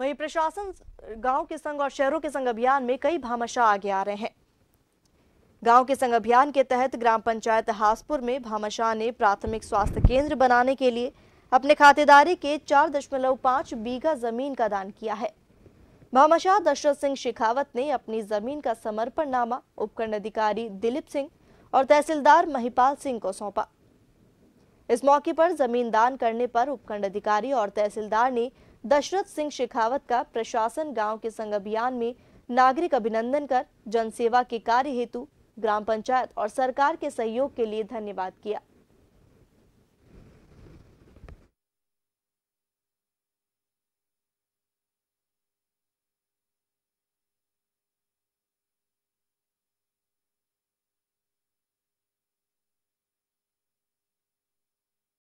वहीं प्रशासन गांव के संग और शहरों के संग अभियान में कई भामाशाह आगे आ रहे हैं गांव के संग अभियान के तहत ग्राम पंचायत हासपुर में भामाशाह ने प्राथमिक स्वास्थ्य केंद्र बनाने के लिए अपने खातेदारी के 4.5 बीघा जमीन का दान किया है भामाशाह दशरथ सिंह शेखावत ने अपनी जमीन का समर्पण नामा उपखंड अधिकारी दिलीप सिंह और तहसीलदार महिपाल सिंह को सौंपा इस मौके पर जमीन दान करने पर उपखंड अधिकारी और तहसीलदार ने दशरथ सिंह शेखावत का प्रशासन गांव के संग अभियान में नागरिक अभिनंदन कर जनसेवा के कार्य हेतु ग्राम पंचायत और सरकार के सहयोग के लिए धन्यवाद किया